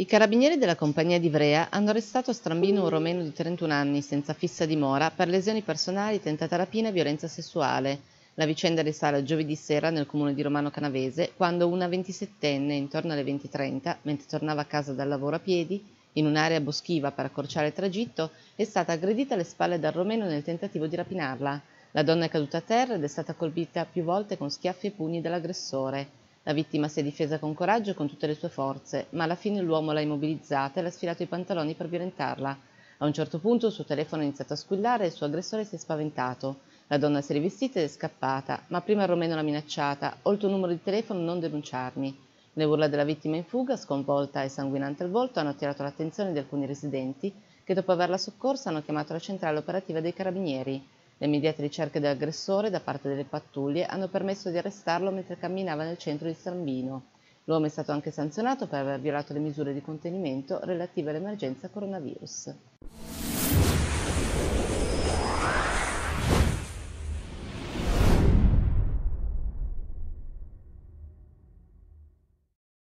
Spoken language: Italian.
I carabinieri della compagnia di Ivrea hanno arrestato Strambino, un romeno di 31 anni, senza fissa dimora, per lesioni personali, tentata rapina e violenza sessuale. La vicenda risale a giovedì sera nel comune di Romano Canavese, quando una 27enne, intorno alle 20.30, mentre tornava a casa dal lavoro a piedi, in un'area boschiva per accorciare il tragitto, è stata aggredita alle spalle dal romeno nel tentativo di rapinarla. La donna è caduta a terra ed è stata colpita più volte con schiaffi e pugni dall'aggressore. La vittima si è difesa con coraggio e con tutte le sue forze, ma alla fine l'uomo l'ha immobilizzata e le ha sfilato i pantaloni per violentarla. A un certo punto il suo telefono ha iniziato a squillare e il suo aggressore si è spaventato. La donna si è rivestita ed è scappata, ma prima il romeno l'ha minacciata, ho il tuo numero di telefono, non denunciarmi. Le urla della vittima in fuga, sconvolta e sanguinante al volto, hanno attirato l'attenzione di alcuni residenti che dopo averla soccorsa hanno chiamato la centrale operativa dei carabinieri. Le immediate ricerche dell'aggressore da parte delle pattuglie hanno permesso di arrestarlo mentre camminava nel centro di Sambino. L'uomo è stato anche sanzionato per aver violato le misure di contenimento relative all'emergenza coronavirus.